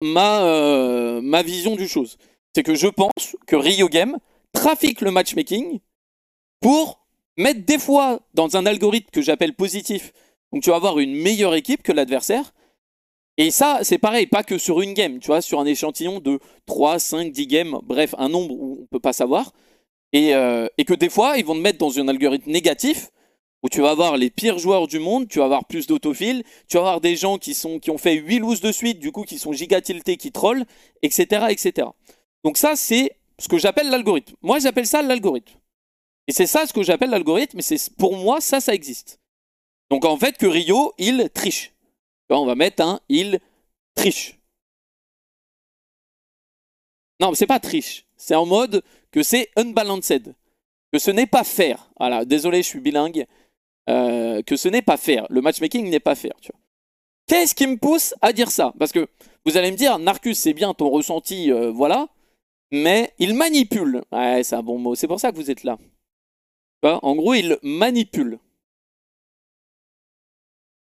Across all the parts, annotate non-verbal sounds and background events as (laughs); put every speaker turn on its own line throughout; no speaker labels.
ma, euh, ma vision du chose. C'est que je pense que Rio Game trafique le matchmaking pour mettre des fois dans un algorithme que j'appelle positif. Donc tu vas avoir une meilleure équipe que l'adversaire. Et ça, c'est pareil, pas que sur une game, tu vois, sur un échantillon de 3, 5, 10 games, bref, un nombre où on ne peut pas savoir. Et, euh, et, que des fois, ils vont te mettre dans un algorithme négatif où tu vas avoir les pires joueurs du monde, tu vas avoir plus d'autophiles, tu vas avoir des gens qui, sont, qui ont fait 8 loose de suite, du coup qui sont giga qui trollent, etc. etc. Donc ça, c'est ce que j'appelle l'algorithme. Moi, j'appelle ça l'algorithme. Et c'est ça ce que j'appelle l'algorithme, mais c'est pour moi, ça, ça existe. Donc en fait, que Rio, il triche. on va mettre un il triche. Non, c'est pas triche. C'est en mode que c'est unbalanced. Que ce n'est pas fair. Voilà, désolé, je suis bilingue. Euh, que ce n'est pas faire. Le matchmaking n'est pas faire. Qu'est-ce qui me pousse à dire ça Parce que vous allez me dire, Narcus, c'est bien ton ressenti, euh, voilà, mais il manipule. Ouais, c'est un bon mot. C'est
pour ça que vous êtes là. en gros, il manipule.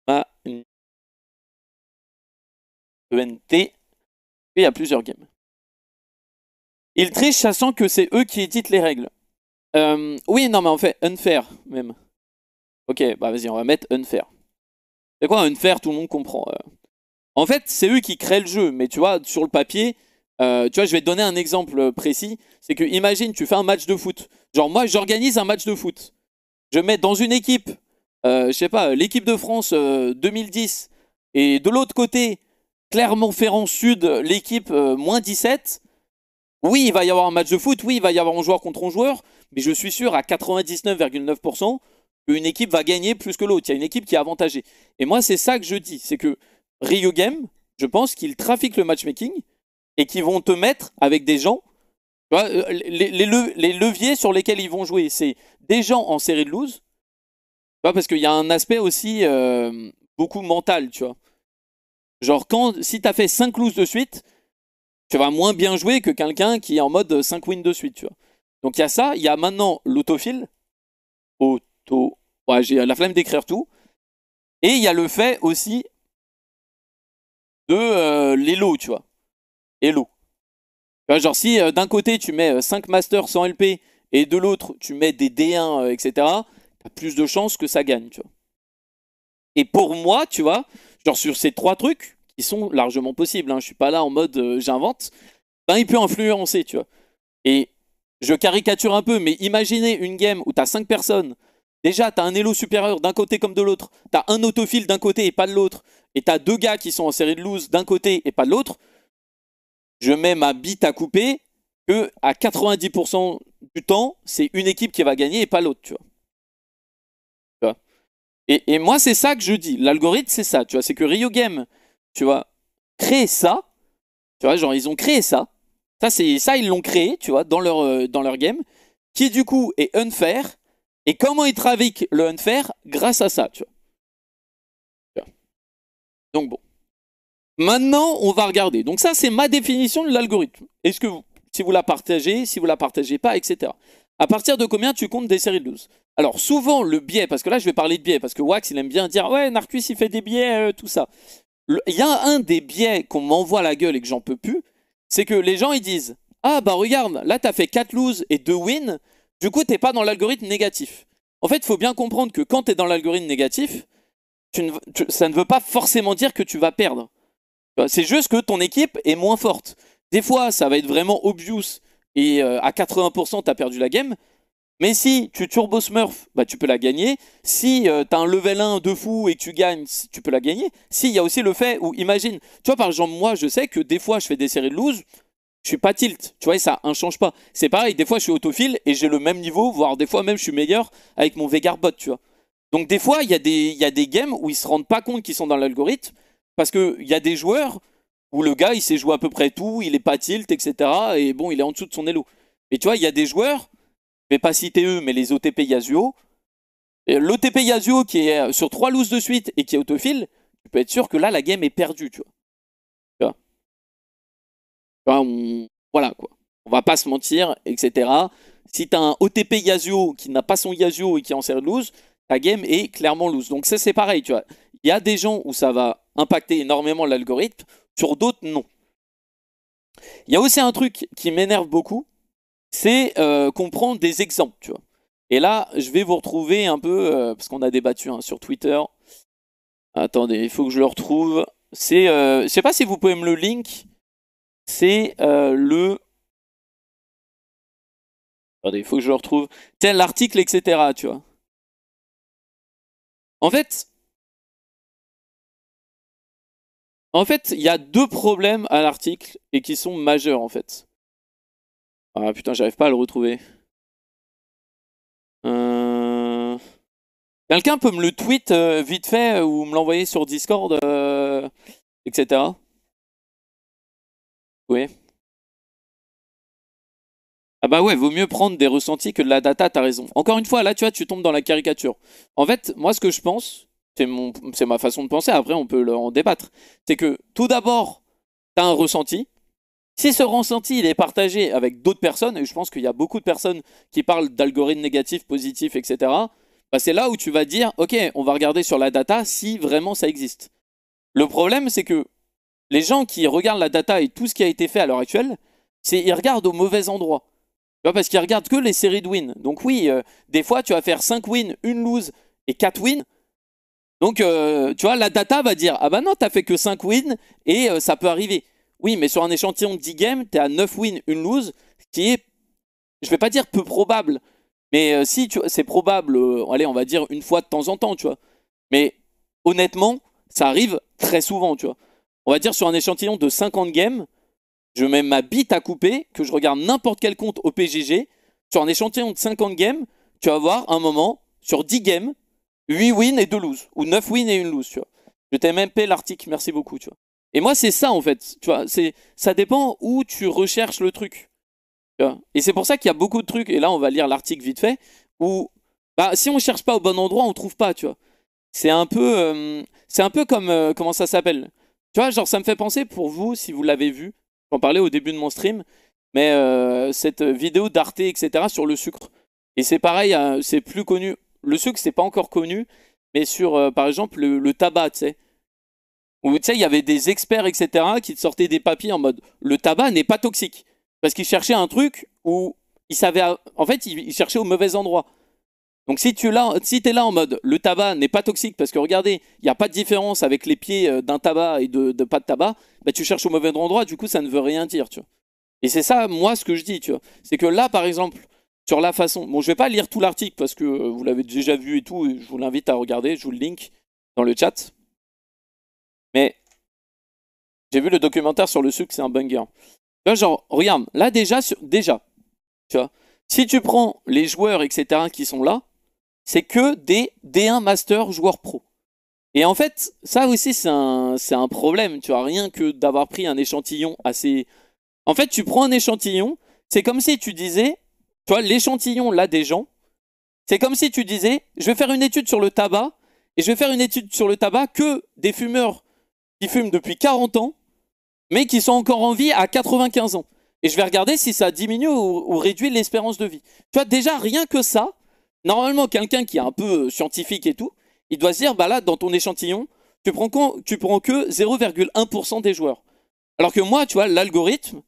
Ma ENT. Il y a plusieurs games. Il triche, sachant que c'est eux qui éditent les règles.
Euh, oui, non, mais en fait, unfair, même. Ok, bah vas-y, on va mettre unfair. C'est quoi unfair Tout le monde comprend. Euh. En fait, c'est eux qui créent le jeu, mais tu vois, sur le papier, euh, tu vois, je vais te donner un exemple précis. C'est que, imagine, tu fais un match de foot. Genre, moi, j'organise un match de foot. Je mets dans une équipe, euh, je sais pas, l'équipe de France 2010, et de l'autre côté, Clermont-Ferrand Sud, l'équipe moins 17. Oui, il va y avoir un match de foot, oui, il va y avoir un joueur contre un joueur, mais je suis sûr à 99,9% une équipe va gagner plus que l'autre. Il y a une équipe qui est avantagée. Et moi, c'est ça que je dis. C'est que Rio Game, je pense qu'ils trafiquent le matchmaking et qu'ils vont te mettre avec des gens. Tu vois, euh, les, leviers sur lesquels ils vont jouer, c'est des gens en série de lose. Tu vois, parce qu'il y a un aspect aussi euh, beaucoup mental, tu vois. Genre, quand, si as fait 5 loses de suite, tu vas moins bien jouer que quelqu'un qui est en mode 5 euh, wins de suite, tu vois. Donc il y a ça, il y a maintenant l'autofil, auto j'ai euh, la flemme d'écrire tout. Et il y a le fait aussi de euh, l'élo, tu vois. genre, si euh, d'un côté tu mets 5 masters sans LP et de l'autre tu mets des D1, etc., etc., t'as plus de chances que ça gagne, tu vois. Et pour moi, tu vois, genre sur ces trois trucs, qui sont largement possibles, hein, je suis pas là en mode j'invente, ben il peut influencer, tu vois. Et je caricature un peu, mais imaginez une game où tu as 5 personnes Déjà, t'as un elo supérieur d'un côté comme de l'autre. T'as un autofile d'un côté et pas de l'autre. Et t'as deux gars qui sont en série de loose d'un côté et pas de l'autre. Je mets ma bite à couper que à 90% du temps, c'est une équipe qui va gagner et pas l'autre, tu vois. Tu vois et, moi, c'est ça que je dis. L'algorithme, c'est ça, tu vois. C'est que Rio Game, tu vois, crée ça. Tu vois, genre, ils ont créé ça. Ça, c'est ça ils l'ont créé, tu vois, dans leur, euh, dans leur game. Qui, du coup, est unfair et comment il trafique le unfair Grâce à ça, tu vois. Donc bon. Maintenant, on va regarder. Donc ça, c'est ma définition de l'algorithme. Est-ce que vous, si vous la partagez, si vous la partagez pas, etc. À partir de combien tu comptes des séries de 12 Alors souvent, le biais, parce que là, je vais parler de biais, parce que Wax, il aime bien dire « Ouais, Narcus, il fait des biais, euh, tout ça. » Il y a un des biais qu'on m'envoie la gueule et que j'en peux plus, c'est que les gens, ils disent « Ah, bah regarde, là, t'as fait 4 loses et 2 wins, du coup, n'es pas dans l'algorithme négatif. En fait, il faut bien comprendre que quand tu es dans l'algorithme négatif, ça ne veut pas forcément dire que tu vas perdre. C'est juste que ton équipe est moins forte. Des fois, ça va être vraiment obvious et euh, à 80%, tu as perdu la game. Mais si tu turbo smurf, bah, tu peux la gagner. Si euh, tu as un level 1 de fou et que tu gagnes, tu peux la gagner. Si, y a aussi le fait où, imagine, tu vois, par exemple, moi, je sais que des fois, je fais des séries de lose je suis pas tilt, tu vois, ça ne change pas. C'est pareil, des fois je suis autophile et j'ai le même niveau, voire des fois même je suis meilleur avec mon Vegarbot, tu vois. Donc des fois, il y, a des, y a des games où ils se rendent pas compte qu'ils sont dans l'algorithme, parce qu'il y a des joueurs où le gars, il sait jouer à peu près tout, il est pas tilt, etc. Et bon, il est en dessous de son elo. Mais tu vois, il y a des joueurs, je vais pas citer eux, mais les OTP Yasuo, l'OTP Yasuo qui est sur trois loose de suite et qui est autophile, tu peux être sûr que là, la game est perdue, tu vois on... Voilà quoi. On va pas se mentir, etc. Si tu as un OTP Yazio qui n'a pas son Yazio et qui est en série loose, ta game est clairement loose. Donc ça c'est pareil, tu vois. Il y a des gens où ça va impacter énormément l'algorithme, sur d'autres non. Il y a aussi un truc qui m'énerve beaucoup, c'est euh, qu'on prend des exemples, tu vois. Et là, je vais vous retrouver un peu, euh, parce qu'on a débattu hein, sur Twitter.
Attendez, il faut que je le retrouve. C'est, euh, sais pas si vous pouvez me le link c'est euh, le. Attendez, il faut que je le retrouve. Tel article, etc. Tu vois. En fait, en fait, il y a deux problèmes à l'article et qui sont majeurs en fait. Ah putain, j'arrive pas à le retrouver.
Euh, quelqu'un peut me le tweet euh, vite
fait ou me l'envoyer sur Discord, etc. Oui. Ah bah ouais, vaut mieux prendre des ressentis
que de la data, t'as raison. Encore une fois, là, tu vois, tu tombes dans la caricature. En fait, moi, ce que je pense, c'est, ma façon de penser, après, on peut en débattre, c'est que tout d'abord, t'as un ressenti. Si ce ressenti, il est partagé avec d'autres personnes, et je pense qu'il y a beaucoup de personnes qui parlent d'algorithmes négatifs, positifs, etc., bah c'est là où tu vas dire, ok, on va regarder sur la data si vraiment ça existe. Le problème, c'est que les gens qui regardent la data et tout ce qui a été fait à l'heure actuelle, c'est ils regardent au mauvais endroit. Tu vois, parce qu'ils regardent que les séries de wins. Donc oui, euh, des fois, tu vas faire 5 wins, une lose et 4 wins. Donc, euh, tu vois, la data va dire, ah bah non, t'as fait que 5 wins et euh, ça peut arriver. Oui, mais sur un échantillon de 10 games, t'es à 9 wins, une lose, ce qui est, je vais pas dire peu probable, mais si, c'est probable, allez, on va dire une fois de temps en temps, tu vois. Mais honnêtement, ça arrive très souvent, tu vois on va dire sur un échantillon de 50 games, je mets ma bite à couper, que je regarde n'importe quel compte au PGG, sur un échantillon de 50 games, tu vas avoir un moment, sur 10 games, 8 wins et 2 loses, ou 9 wins et 1 lose, tu vois. Je t'ai même payé l'article, merci beaucoup, tu vois. Et moi, c'est ça, en fait, tu vois, c'est, ça dépend où tu recherches le truc. Et c'est pour ça qu'il y a beaucoup de trucs, et là, on va lire l'article vite fait, où, bah, si on cherche pas au bon endroit, on trouve pas, tu vois. C'est un peu, euh, c'est un peu comme, euh, comment ça s'appelle tu vois, genre, ça me fait penser pour vous, si vous l'avez vu, j'en parlais au début de mon stream, mais euh, cette vidéo d'Arte, etc., sur le sucre. Et c'est pareil, hein, c'est plus connu. Le sucre, c'est pas encore connu, mais sur, euh, par exemple, le, tabac, tu sais. Où, tu sais, il y avait des experts, etc., qui te sortaient des papiers en mode le tabac n'est pas toxique. Parce qu'ils cherchaient un truc où ils savaient. En fait, ils cherchaient au mauvais endroit. Donc si tu là, si es là en mode le tabac n'est pas toxique parce que regardez, il n'y a pas de différence avec les pieds euh, d'un tabac et de, pas de tabac, bah, tu cherches au mauvais endroit, du coup ça ne veut rien dire, tu vois. Et c'est ça, moi, ce que je dis, tu vois. C'est que là, par exemple, sur la façon... Bon, je vais pas lire tout l'article parce que euh, vous l'avez déjà vu et tout, je vous l'invite à regarder, je vous le link dans le chat. Mais j'ai vu le documentaire sur le sucre, c'est un banger. Là genre, regarde, là déjà, déjà, tu vois, si tu prends les joueurs, etc., qui sont là, c'est que des D1 Master joueurs pro. Et en fait, ça aussi, c'est un, problème, tu as rien que d'avoir pris un échantillon assez... En fait, tu prends un échantillon, c'est comme si tu disais, tu vois, l'échantillon là des gens, c'est comme si tu disais, je vais faire une étude sur le tabac, et je vais faire une étude sur le tabac que des fumeurs qui fument depuis 40 ans, mais qui sont encore en vie à 95 ans. Et je vais regarder si ça diminue ou, ou réduit l'espérance de vie. Tu vois, déjà, rien que ça, Normalement, quelqu'un qui est un peu euh, scientifique et tout, il doit se dire, bah là, dans ton échantillon, tu prends, prends que 0,1% des joueurs. Alors que moi, tu vois, l'algorithme,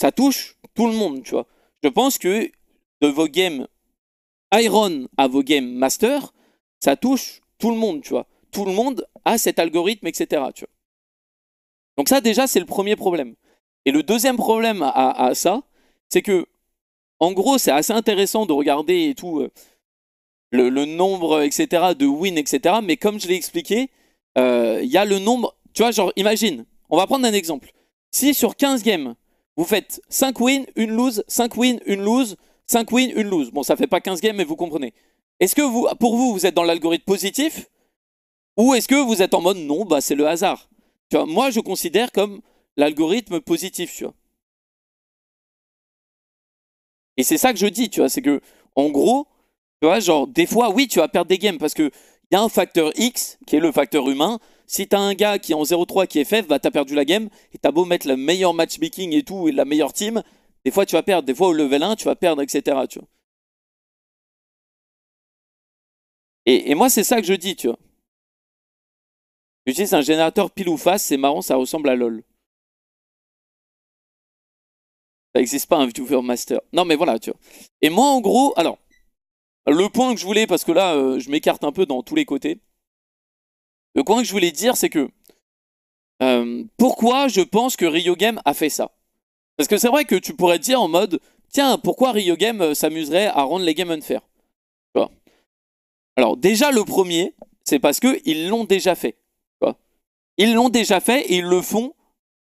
ça touche tout le monde, tu vois. Je pense que de vos games Iron à vos games Master, ça touche tout le monde, tu vois. Tout le monde a cet algorithme, etc. Donc ça, déjà, c'est le premier problème. Et le deuxième problème à, ça, c'est que, en gros, c'est assez intéressant de regarder et tout. Euh, le, nombre, etc., de wins, etc. Mais comme je l'ai expliqué, il euh, y a le nombre. Tu vois, genre, imagine, on va prendre un exemple. Si sur 15 games, vous faites 5 wins, une lose, 5 wins, une lose, 5 wins, une lose. Bon, ça fait pas 15 games, mais vous comprenez. Est-ce que vous, pour vous, vous êtes dans l'algorithme positif ou est-ce que vous êtes en mode non, bah c'est le hasard tu vois, Moi, je considère comme l'algorithme positif, tu Et c'est ça que je dis, tu vois, c'est que, en gros, genre, des fois, oui, tu vas perdre des games parce il y a un facteur X, qui est le facteur humain. Si t'as un gars qui est en 0-3 qui est faible, va bah, t'as perdu la game. Et t'as beau mettre le meilleur matchmaking et tout, et la meilleure team, des fois tu vas perdre. Des fois au level 1, tu vas perdre, etc. Tu
Et, moi, c'est ça que je dis, tu vois. J'utilise un générateur pile ou face, c'est marrant, ça ressemble à LoL.
Ça n'existe pas un hein, viewer master. Non mais voilà, tu vois. Et moi en gros, alors, le point que je voulais, parce que là, euh, je m'écarte un peu dans tous les côtés. Le point que je voulais dire, c'est que euh, pourquoi je pense que Game a fait ça Parce que c'est vrai que tu pourrais te dire en mode tiens, pourquoi Game euh, s'amuserait à rendre les games unfair Alors, déjà, le premier, c'est parce qu'ils l'ont déjà fait. ils l'ont déjà fait et ils le font.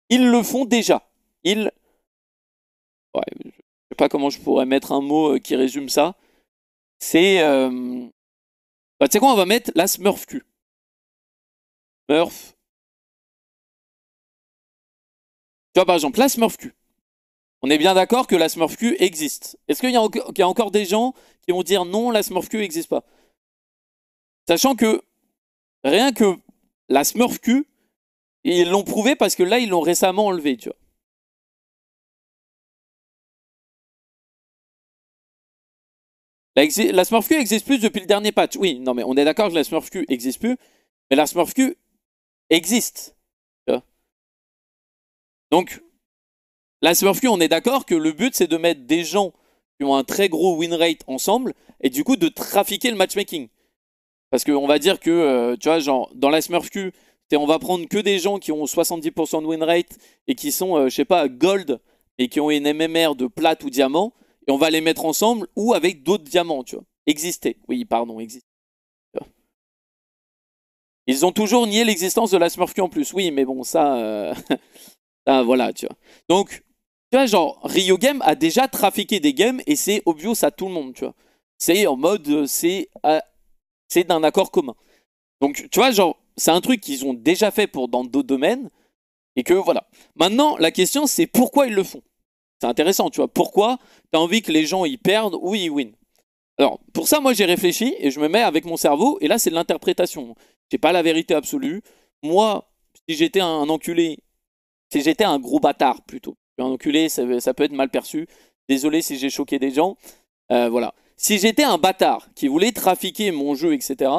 Ils le font déjà. Ils. Ouais, je sais pas comment je pourrais mettre un mot qui résume ça
c'est... Euh, bah, tu sais quoi, on va mettre la Smurf Q. Smurf. Tu vois, par exemple, la Smurf Q. On est bien d'accord que la Smurf Q existe. Est-ce qu'il y, a encore des gens
qui vont dire non, la Smurf Q n'existe pas Sachant que rien
que la Smurf Q, ils l'ont prouvé parce que là, ils l'ont récemment enlevé, tu vois. La, bah, la Smurf Q existe plus depuis le dernier patch. Oui, non, mais on est d'accord que la Smurf Q existe plus,
mais la Smurf Q existe. Donc, la Smurf on est d'accord que le but, c'est de mettre des gens qui ont un très gros win rate ensemble et du coup de trafiquer le matchmaking. Parce qu'on va dire que, euh, tu vois, genre, dans la Smurf Q, on va prendre que des gens qui ont 70% de win rate et qui sont, euh, je sais pas, gold et qui ont une MMR de plate ou diamant et on va les mettre ensemble ou avec d'autres diamants, tu vois. Exister. Oui, pardon, exister. Ils ont toujours nié l'existence de la smurfie en plus. Oui, mais bon, euh, (laughs) ça, voilà, tu vois. Donc, tu vois, genre, Rio Game a déjà trafiqué des games et c'est obvious à tout le monde, tu vois. C'est en mode, euh, euh, c'est, d'un accord commun. Donc, tu vois, genre, c'est un truc qu'ils ont déjà fait pour dans d'autres domaines et que voilà. Maintenant, la question, c'est pourquoi ils le font. C'est intéressant, tu vois. Pourquoi tu as envie que les gens y perdent ou y win Alors, pour ça, moi, j'ai réfléchi et je me mets avec mon cerveau. Et là, c'est de l'interprétation. Je n'ai pas la vérité absolue. Moi, si j'étais un enculé, si j'étais un gros bâtard plutôt. Un enculé, ça, peut être mal perçu. Désolé si j'ai choqué des gens. Euh, voilà. Si j'étais un bâtard qui voulait trafiquer mon jeu, etc.,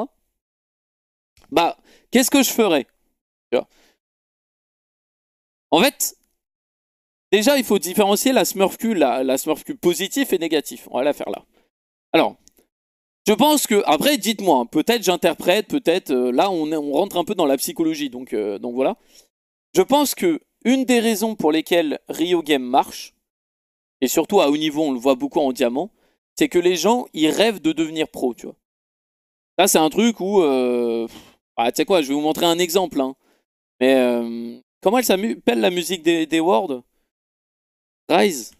bah, qu'est-ce que je ferais tu vois En fait, Déjà, il faut différencier la Smurf Q, la, Smurf positif et négatif. On va la faire là. Alors, je pense que, après, dites-moi, hein, peut-être j'interprète, peut-être, euh, là, on, rentre un peu dans la psychologie, donc, euh, donc voilà. Je pense que une des raisons pour lesquelles Rio Game marche, et surtout à haut niveau, on le voit beaucoup en diamant, c'est que les gens, ils rêvent de devenir pro, tu vois. Là, c'est un truc où... Euh, bah, tu sais quoi, je vais vous montrer un exemple, hein. Mais comment elle s'appelle la musique des, des Worlds
Rise.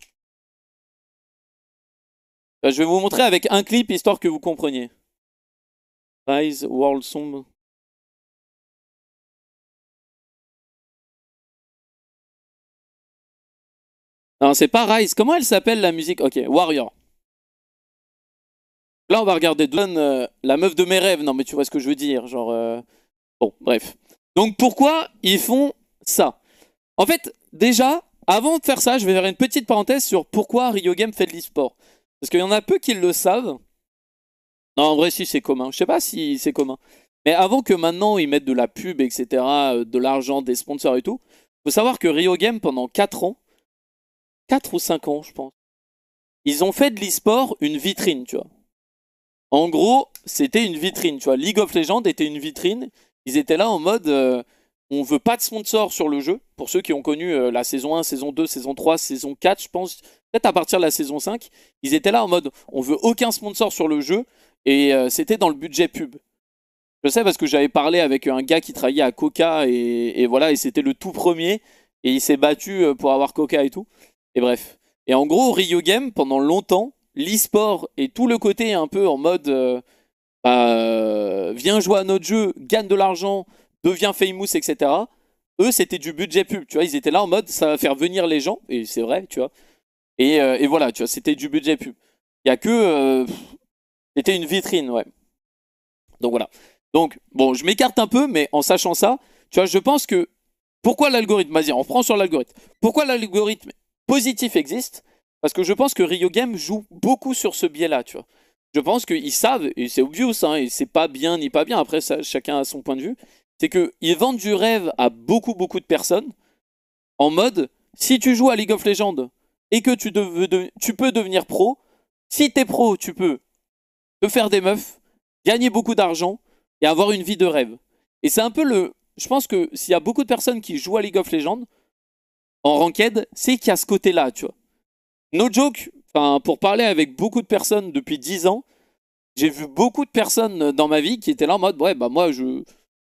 Bah, je vais vous montrer avec un clip histoire que vous compreniez. Rise World Song. Non, c'est pas Rise. Comment elle s'appelle la musique Ok, Warrior.
Là, on va regarder Dawn, euh, la meuf de mes rêves. Non, mais tu vois ce que je veux dire. Genre. Euh, bon, bref. Donc, pourquoi ils font ça En fait, déjà, avant de faire ça, je vais faire une petite parenthèse sur pourquoi Rio Game fait de l'e-sport. Parce qu'il y en a peu qui le savent. Non, en vrai, si c'est commun. Je sais pas si c'est commun. Mais avant que maintenant ils mettent de la pub, etc., euh, de l'argent, des sponsors et tout, faut savoir que Rio Game, pendant 4 ans, 4 ou 5 ans, je pense, ils ont fait de l'e-sport une vitrine, tu vois. En gros, c'était une vitrine, tu vois. League of Legends était une vitrine. Ils étaient là en mode. Euh, on veut pas de sponsor sur le jeu. Pour ceux qui ont connu euh, la saison 1, saison 2, saison 3, saison 4, je pense, peut-être à partir de la saison 5, ils étaient là en mode on veut aucun sponsor sur le jeu et euh, c'était dans le budget pub. Je sais parce que j'avais parlé avec euh, un gars qui travaillait à Coca et, voilà, et c'était le tout premier et il s'est battu pour avoir Coca et tout. Et bref. Et en gros, Rio Game, pendant longtemps, l'e-sport et tout le côté un peu en mode bah, viens jouer à notre jeu, gagne de l'argent, devient famous, etc. Eux, c'était du budget pub, tu vois. Ils étaient là en mode, ça va faire venir les gens, et c'est vrai, tu vois. Et, euh, voilà, tu vois, c'était du budget pub. Il n'y a que. Euh, c'était une vitrine, ouais. Donc voilà. Donc, bon, je m'écarte un peu, mais en sachant ça, tu vois, je pense que. Pourquoi l'algorithme Vas-y, on reprend sur l'algorithme. Pourquoi l'algorithme positif existe Parce que je pense que Rio Game joue beaucoup sur ce biais-là, tu vois. Je pense qu'ils savent, et c'est obvious, hein, et c'est pas bien ni pas bien, après chacun a son point de vue, c'est qu'ils vendent du rêve à beaucoup, beaucoup de personnes en mode si tu joues à League of Legends et que tu, tu peux devenir pro, si t'es pro, tu peux te faire des meufs, gagner beaucoup d'argent et avoir une vie de rêve. Et c'est un peu le. Je pense que s'il y a beaucoup de personnes qui jouent à League of Legends en ranked, c'est qu'il y a ce côté-là, tu vois. No joke, pour parler avec beaucoup de personnes depuis 10 ans, j'ai vu beaucoup de personnes dans ma vie qui étaient là en mode Ouais, bah moi, je,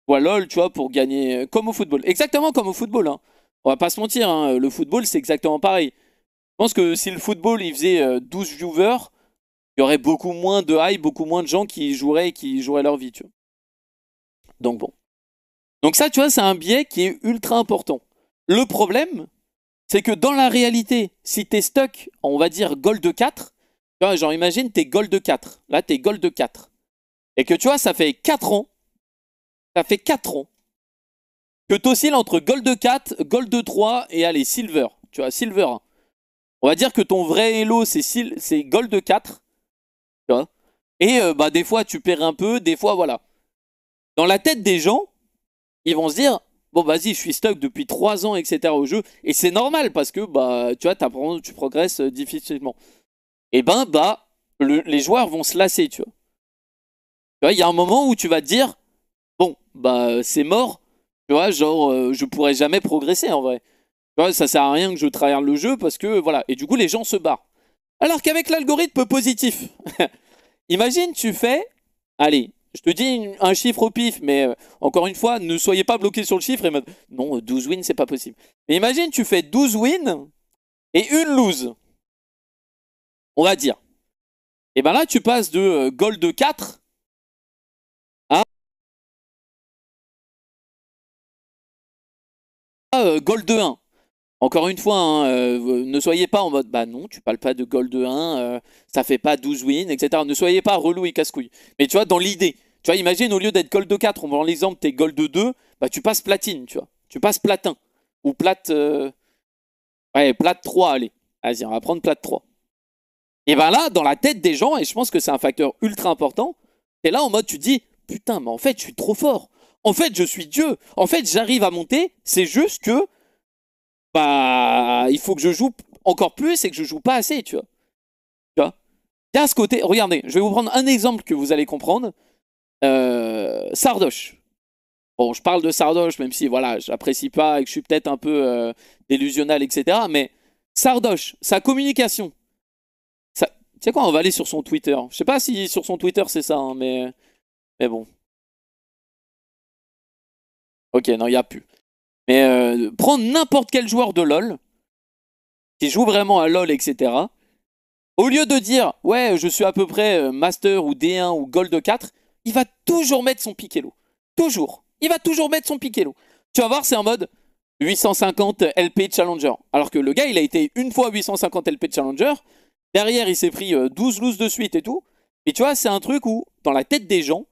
ou LoL, tu vois, pour gagner. Euh, comme au football. Exactement comme au football. Hein. On va pas se mentir, hein, le football, c'est exactement pareil. Je pense que si le football, il faisait 12 euh, viewers, il y aurait beaucoup moins de high beaucoup moins de gens qui joueraient et qui joueraient leur vie, tu vois. Donc bon. Donc ça, tu vois, c'est un biais qui est ultra important. Le problème, c'est que dans la réalité, si t'es stuck, on va dire de 4, tu vois, genre imagine t'es gold 4, là t'es gold 4, et que tu vois, ça fait 4 ans ça fait 4 ans que oscilles entre Gold 4, Gold 3 et allez, Silver. Tu vois, Silver. On va dire que ton vrai Hello, c'est Gold 4. Tu vois et euh, bah, des fois, tu perds un peu, des fois, voilà. Dans la tête des gens, ils vont se dire Bon, vas-y, je suis stuck depuis 3 ans, etc. au jeu. Et c'est normal parce que bah, tu vois, tu progresses euh, difficilement. Et ben, bah, les joueurs vont se lasser, tu vois. Tu vois, il y a un moment où tu vas te dire bah euh, c'est mort. Tu vois, genre, euh, je pourrais jamais progresser en vrai. Tu vois, ça sert à rien que je trahir le jeu parce que voilà. Et du coup, les gens se barrent. Alors qu'avec l'algorithme positif, (laughs) imagine, tu fais. Allez, je te dis un chiffre au pif, mais euh, encore une fois, ne soyez pas bloqué sur le chiffre et non, 12 wins, c'est pas possible. Mais imagine, tu fais 12 wins
et une lose. On va dire. Et ben là, tu passes de gold 4 Euh, gold 1. Encore une fois, hein,
euh, ne soyez pas en mode bah non, tu parles pas de gold de euh, 1, ça fait pas 12 wins, etc. Ne soyez pas relou et casse-couille. Mais tu vois, dans l'idée, tu vois, imagine au lieu d'être gold de 4, on prend l'exemple, t'es gold de 2, bah tu passes platine, tu vois. Tu passes platin. Ou plate. Ouais, plate 3, allez. Vas-y, on va prendre plate 3. Et ben là, dans la tête des gens, et je pense que c'est un facteur ultra important, et là en mode, tu dis putain, mais en fait, je suis trop fort en fait, je suis Dieu. En fait, j'arrive à monter. C'est juste que, bah, il faut que je joue encore plus et que je joue pas assez, tu vois. Tu vois Il y a ce côté. Regardez, je vais vous prendre un exemple que vous allez comprendre. Euh, Sardoche. Bon, je parle de Sardoche, même si, voilà, j'apprécie pas et que je suis peut-être un peu euh, délusionnel, etc. Mais Sardoche, sa communication. Tu sais quoi, on va aller sur son Twitter. Je sais pas si sur son Twitter c'est ça, hein, mais... mais bon. Ok, non, il n'y a plus. Mais euh, prendre n'importe quel joueur de LoL, qui joue vraiment à LoL, etc., au lieu de dire, ouais, je suis à peu près euh, Master ou D1 ou Gold 4, il va toujours mettre son Piquelo. Toujours. Il va toujours mettre son Piquelo. Tu vas voir, c'est en mode 850 LP Challenger. Alors que le gars, il a été une fois 850 LP Challenger. Derrière, il s'est pris 12 euh, loose de suite et tout. Et tu vois, c'est un truc où, dans la tête des gens,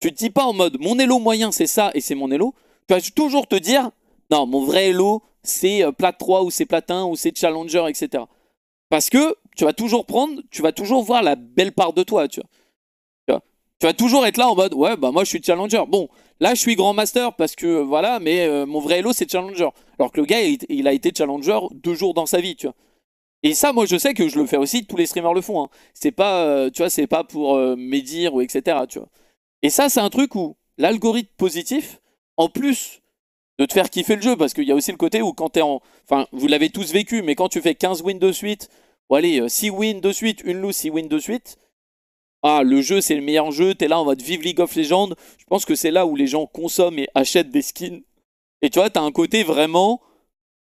tu te dis pas en mode mon elo moyen, c'est ça et c'est mon elo. Tu vas toujours te dire, non, mon vrai Elo, c'est euh, plat 3 ou c'est platin ou c'est challenger, etc. Parce que tu vas toujours prendre, tu vas toujours voir la belle part de toi, tu vois. Tu, vas toujours être là en mode, ouais, bah moi je suis challenger. Bon, là je suis grand master parce que euh, voilà, mais euh, mon vrai Elo, c'est challenger. Alors que le gars, il, a été challenger deux jours dans sa vie, tu vois. Et ça, moi je sais que je le fais aussi, tous les streamers le font. Hein. C'est pas, tu vois, c'est pas pour médire ou etc., tu vois. Et ça, c'est un truc où l'algorithme positif, en plus de te faire kiffer le jeu, parce qu'il y a aussi le côté où quand es en... Enfin, vous l'avez tous vécu, mais quand tu fais 15 wins de suite, ou allez, 6 euh, wins de suite, une loose, 6 wins de suite, ah, le jeu, c'est le meilleur jeu, t'es là en mode vive League of Legends. Je pense que c'est là où les gens consomment et achètent des skins. Et tu vois, as un côté vraiment.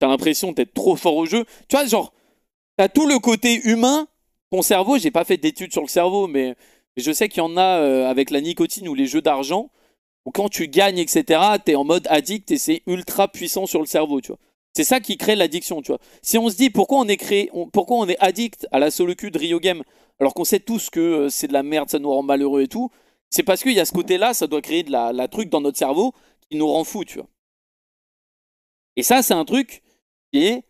as l'impression d'être trop fort au jeu. Tu vois, genre, t'as tout le côté humain. Ton cerveau, j'ai pas fait d'études sur le cerveau, mais je sais qu'il y en a euh, avec la nicotine ou les jeux d'argent quand tu gagnes, etc., t'es en mode addict et c'est ultra puissant sur le cerveau, tu vois. C'est ça qui crée l'addiction, tu vois. Si on se dit pourquoi on est créé, pourquoi on est addict à la solo queue de Rio Game, alors qu'on sait tous que euh, c'est de la merde, ça nous rend malheureux et tout, c'est parce qu'il y a ce côté-là, ça doit créer de la, truc dans notre cerveau qui nous rend fou, tu vois. Et ça, c'est un truc qui est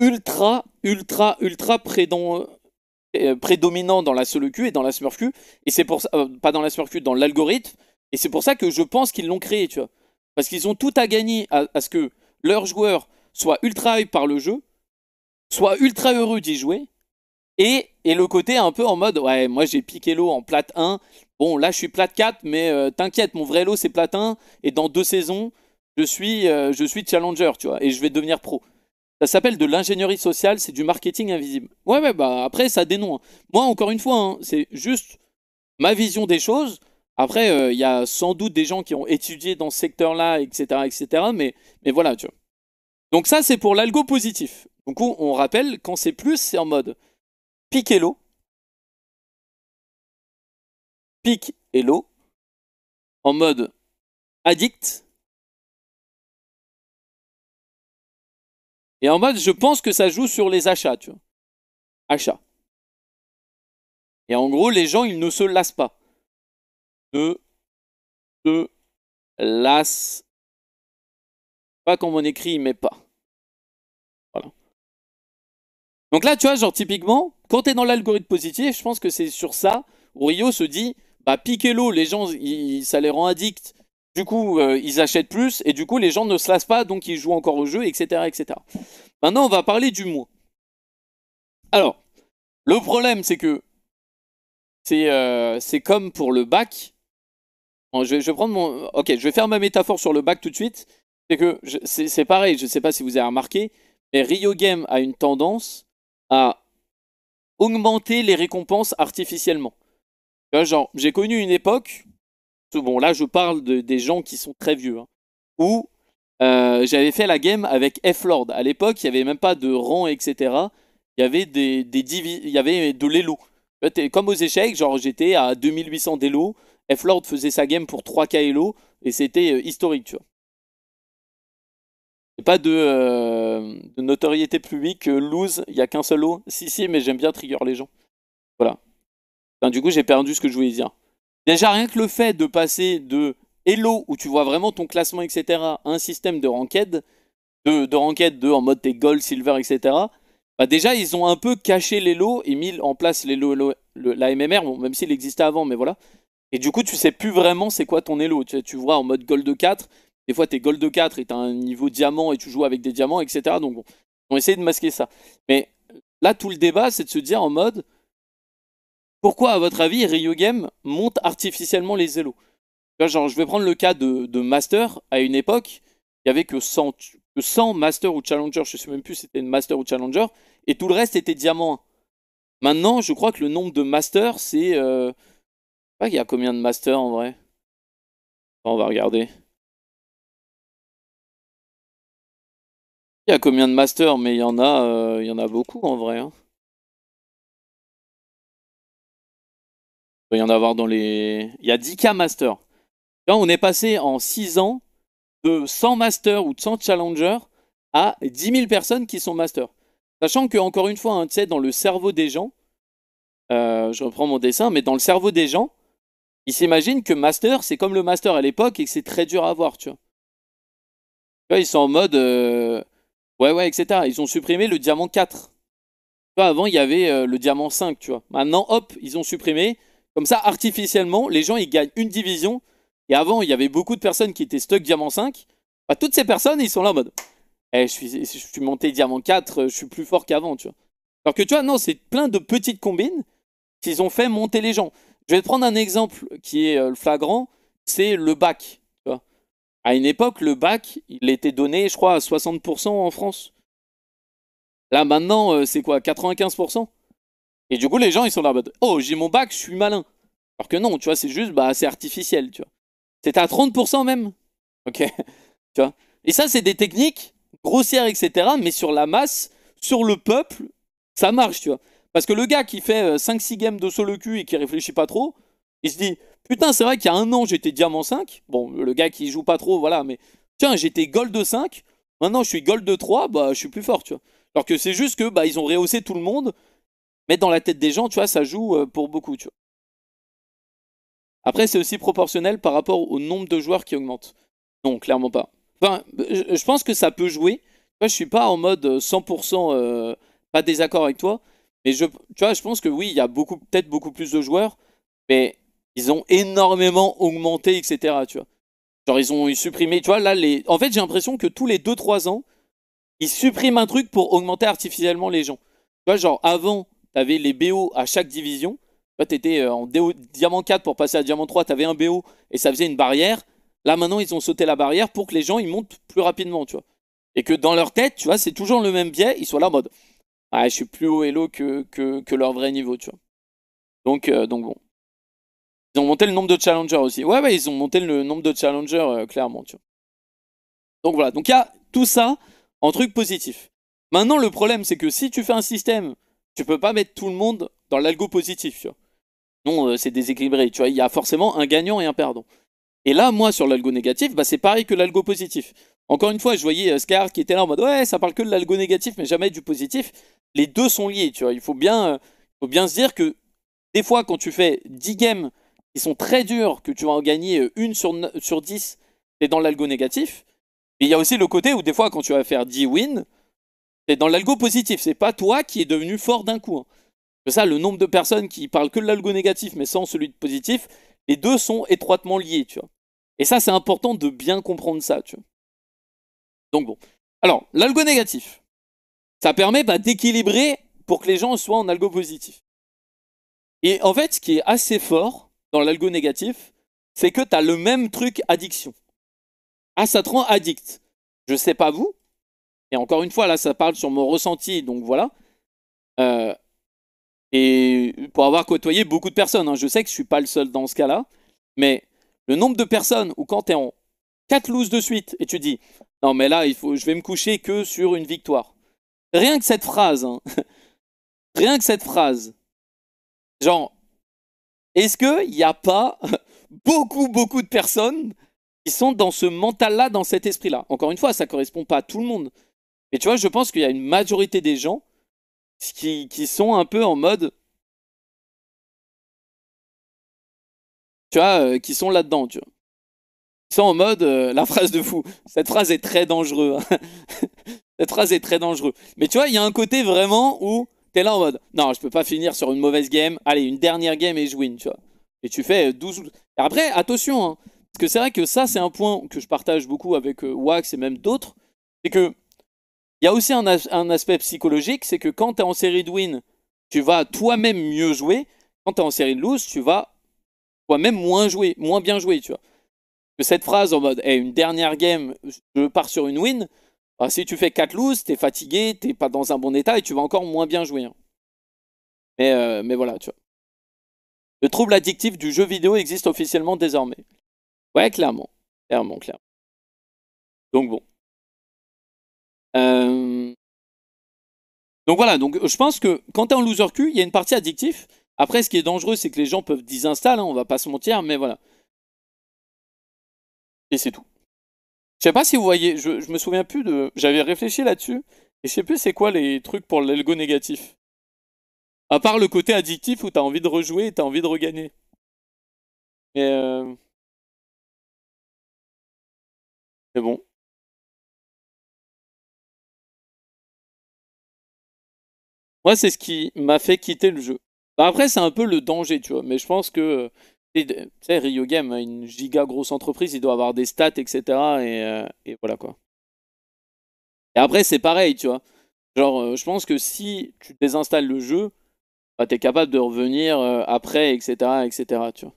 ultra, ultra, ultra euh, prédominant dans la solo queue et dans la Smurf queue Et c'est pour ça, euh, pas dans la Smurf queue, dans l'algorithme. Et c'est pour ça que je pense qu'ils l'ont créé, tu vois. Parce qu'ils ont tout à gagner à, ce que leurs joueurs soient ultra hype par le jeu, soient ultra heureux d'y jouer, et, et, le côté un peu en mode, ouais, moi j'ai piqué l'eau en plate 1, bon là je suis plate 4, mais euh, t'inquiète, mon vrai lot c'est plate 1, et dans deux saisons, je suis, euh, je suis challenger, tu vois, et je vais devenir pro. Ça s'appelle de l'ingénierie sociale, c'est du marketing invisible. Ouais, ouais, bah après ça dénonce. Hein. Moi, encore une fois, hein, c'est juste ma vision des choses. Après, euh, il y a sans doute des gens qui ont étudié dans ce secteur-là, etc., etc., mais, mais voilà, tu vois. Donc ça, c'est pour l'algo positif. Du coup,
on rappelle, quand c'est plus, c'est en mode pique et l'eau, pique et l'eau, en mode addict, et en mode je pense que ça joue sur les achats, tu vois. Achats. Et en gros, les gens, ils ne se lassent pas de se lasse. Pas comme on écrit, mais pas. Voilà.
Donc là, tu vois, genre typiquement, quand tu es dans l'algorithme positif, je pense que c'est sur ça où Rio se dit, bah piquez-l'eau, les gens, ça les rend addicts. Du coup, euh, ils achètent plus et du coup, les gens ne se lassent pas, donc ils jouent encore au jeu, etc., etc. Maintenant, on va parler du mot. Alors, le problème, c'est que c'est euh, comme pour le bac, je, vais, mon. Ok, je vais faire ma métaphore sur le bac tout de suite. C'est que c'est pareil, je ne sais pas si vous avez remarqué, mais Rio Game a une tendance à augmenter les récompenses artificiellement. Genre, j'ai connu une époque, bon là je parle de, des gens qui sont très vieux, hein, où euh, j'avais fait la game avec F-Lord. À l'époque, il n'y avait même pas de rang, etc. Il y avait, des, il y avait de l'élo. Comme aux échecs, genre j'étais à 2800 d'élo, F. Lord faisait sa game pour 3 elo, et c'était euh, historique, tu vois. pas de, euh, de, notoriété publique, lose, il n'y a qu'un seul lot Si, si, mais j'aime bien trigger les gens. Voilà. Enfin, du coup, j'ai perdu ce que je voulais dire. Déjà, rien que le fait de passer de Hello, où tu vois vraiment ton classement, etc., à un système de ranked, de, de ranked de, en mode t'es gold, silver, etc., bah déjà, ils ont un peu caché les et mis en place les la MMR, bon, même s'il existait avant, mais voilà. Et du coup, tu sais plus vraiment c'est quoi ton elo. Tu, vois, en mode gold 4, des fois, tu es gold 4 et tu as un niveau diamant et tu joues avec des diamants, etc. Donc, bon, on essaie de masquer ça. Mais là, tout le débat, c'est de se dire en mode pourquoi, à votre avis, Rio Game monte artificiellement les elos Genre, je vais prendre le cas de, Master. À une époque, il n'y avait que 100, Master ou Challenger. Je ne sais même plus si c'était Master ou Challenger. Et tout le reste était Diamant 1. Maintenant, je crois que le nombre de Master, c'est. Euh,
pas qu'il y a combien de masters en vrai On va regarder. Il y a combien de masters, mais il y en a, euh, il y en a beaucoup en vrai. Hein. Il va y en avoir dans les. Il y a 10K masters. Là, on est passé en 6 ans
de 100 masters ou de 100 challengers à 10 000 personnes qui sont masters. Sachant que, encore une fois, hein, tu sais, dans le cerveau des gens, euh, je reprends mon dessin, mais dans le cerveau des gens, ils s'imaginent que master, c'est comme le master à l'époque et que c'est très dur à voir tu vois. ils sont en mode. Euh, ouais, ouais, etc. Ils ont supprimé le diamant 4. Tu vois, avant, il y avait euh, le diamant 5, tu vois. Maintenant, hop, ils ont supprimé. Comme ça, artificiellement, les gens, ils gagnent une division. Et avant, il y avait beaucoup de personnes qui étaient stuck diamant 5. Bah, toutes ces personnes, ils sont là en mode. Eh, je suis, je suis monté diamant 4, euh, je suis plus fort qu'avant, tu vois. Alors que tu vois, non, c'est plein de petites combines qu'ils ont fait monter les gens. Je vais te prendre un exemple qui est euh, flagrant, c'est le bac. À une époque, le bac, il était donné, je crois, à 60% en France. Là, maintenant, euh, c'est quoi 95% Et du coup, les gens, ils sont là, oh, j'ai mon bac, je suis malin. Alors que non, tu vois, c'est juste, bah, c'est artificiel, tu vois. C'est à 30% même. Ok (laughs) Tu vois Et ça, c'est des techniques grossières, etc. Mais sur la masse, sur le peuple, ça marche, tu vois. Parce que le gars qui fait 5-6 euh, games de solo cul et qui réfléchit pas trop, il se dit Putain, c'est vrai qu'il y a un an j'étais diamant 5. Bon, le gars qui joue pas trop, voilà, mais tiens, j'étais gold 5. Maintenant je suis gold 3, bah je suis plus fort, tu vois. Alors que c'est juste que bah ils ont rehaussé tout le monde, mais dans la tête des gens, tu vois, ça joue euh, pour beaucoup, tu vois. Après, c'est aussi proportionnel par rapport au nombre de joueurs qui augmente. Non, clairement pas. Enfin, je pense que ça peut jouer. je suis pas en mode 100% euh, pas désaccord avec toi, mais je, tu vois, je pense que oui, il y a beaucoup, peut-être beaucoup plus de joueurs, mais ils ont énormément augmenté, etc. Tu vois. Genre, ils ont supprimé, tu vois, là, les... en fait, j'ai l'impression que tous les 2-3 ans, ils suppriment un truc pour augmenter artificiellement les gens. Tu vois, genre, avant, avais les BO à chaque division. Tu étais euh, en Diamant 4 pour passer à Diamant 3, tu avais un BO et ça faisait une barrière. Là, maintenant, ils ont sauté la barrière pour que les gens, ils montent plus rapidement, tu vois. Et que dans leur tête, tu vois, c'est toujours le même biais, ils soient là en mode... Ah, je suis plus haut et que, que, leur vrai niveau, tu vois. Donc, euh, donc bon. Ils ont monté le nombre de challengers aussi. Ouais, ouais, ils ont monté le nombre de challengers, euh, clairement, tu vois. Donc voilà, donc il y a tout ça en truc positif. Maintenant, le problème, c'est que si tu fais un système, tu peux pas mettre tout le monde dans l'algo positif, tu vois. Non, euh, c'est déséquilibré, tu vois. Il y a forcément un gagnant et un perdant. Et là, moi, sur l'algo négatif, bah, c'est pareil que l'algo positif. Encore une fois, je voyais Scar qui était là en mode Ouais, ça parle que de l'algo négatif, mais jamais du positif les deux sont liés, tu vois. Il faut bien, euh, faut bien se dire que des fois, quand tu fais 10 games qui sont très durs, que tu vas en gagner euh, une sur, sur 10, c'est dans l'algo négatif. il y a aussi le côté où des fois, quand tu vas faire 10 wins, c'est dans l'algo positif. C'est pas toi qui es devenu fort d'un coup. Hein. C'est Ça, le nombre de personnes qui parlent que de l'algo négatif, mais sans celui de positif, les deux sont étroitement liés, tu vois. Et ça, c'est important de bien comprendre ça, tu vois. Donc bon. Alors, l'algo négatif ça permet bah, d'équilibrer pour que les gens soient en algo positif. Et en fait, ce qui est assez fort dans l'algo négatif, c'est que tu as le même truc addiction. Ah, ça te rend addict. Je sais pas vous, et encore une fois, là, ça parle sur mon ressenti, donc voilà. Euh, et pour avoir côtoyé beaucoup de personnes, hein, je sais que je ne suis pas le seul dans ce cas-là, mais le nombre de personnes où quand tu es en quatre loose de suite et tu dis non mais là je vais me coucher que sur une victoire. Rien que cette phrase. Hein. (laughs) Rien que cette phrase. Genre, est-ce qu'il n'y a pas (laughs) beaucoup, beaucoup de personnes qui sont dans ce mental-là, dans cet esprit-là Encore une fois, ça ne correspond pas à tout le monde. Mais tu vois, je pense qu'il y a une majorité des gens
qui, qui sont un peu en mode. Tu vois, euh, qui sont là-dedans, tu vois. Ils sont en mode euh, la phrase de
fou. Cette phrase est très dangereuse. Hein. (laughs) Cette phrase est très dangereuse. Mais tu vois, il y a un côté vraiment où tu es là en mode non, je peux pas finir sur une mauvaise game. Allez, une dernière game et je win, tu vois. Et tu fais 12. Euh, après, attention, hein. parce que c'est vrai que ça, c'est un point que je partage beaucoup avec euh, Wax et même d'autres. C'est que il y a aussi un, aspect psychologique, c'est que quand tu es en série de win, tu vas toi-même mieux jouer. Quand tu es en série de lose, tu vas toi-même moins jouer, moins bien jouer, tu vois. Que cette phrase en mode eh, une dernière game, je pars sur une win. Ah, si tu fais 4 looses, t'es fatigué, t'es pas dans un bon état et tu vas encore moins bien jouer. Hein. Euh, mais, voilà, tu vois. Le trouble
addictif du jeu vidéo existe officiellement désormais. Ouais, clairement. Clairement, clairement. Donc bon. Euh,
donc voilà, donc je pense que quand t'es en loser Q, il y a une partie addictive. Après, ce qui est dangereux, c'est que les gens peuvent désinstaller, hein, on va pas se mentir, mais voilà. Et c'est tout. Je sais pas si vous voyez, je, me souviens plus de. J'avais réfléchi là-dessus, et je sais plus c'est quoi les trucs pour
l'elgo négatif. À part le côté addictif où t'as envie de rejouer et t'as envie de regagner. Mais. Euh, mais bon. Moi, c'est ce qui m'a fait quitter le jeu. Bah, après, c'est un peu le danger, tu vois. Mais je pense que
euh, tu sais, Rio Game, une giga grosse entreprise, il doit avoir des stats, etc. Euh, et, voilà quoi. Et après, c'est pareil, tu vois. Genre, euh, je pense que
si tu désinstalles le jeu, bah, t'es capable de revenir euh, après, etc., etc., tu vois.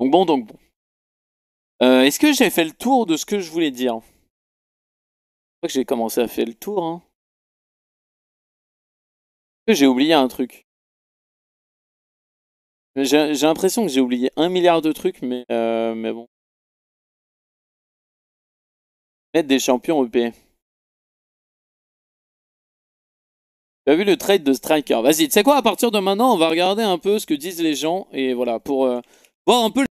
Donc bon, donc bon. Est-ce que j'ai fait le tour de ce que je voulais dire Je crois que j'ai commencé à faire le tour, hein. J'ai oublié un truc. J'ai l'impression que j'ai oublié un milliard de trucs, mais, euh, mais bon. Mettre des champions EP. Tu as vu le trade de Striker Vas-y, tu sais quoi, à partir de maintenant, on va regarder un peu ce que disent les gens, et voilà, pour euh, voir un peu...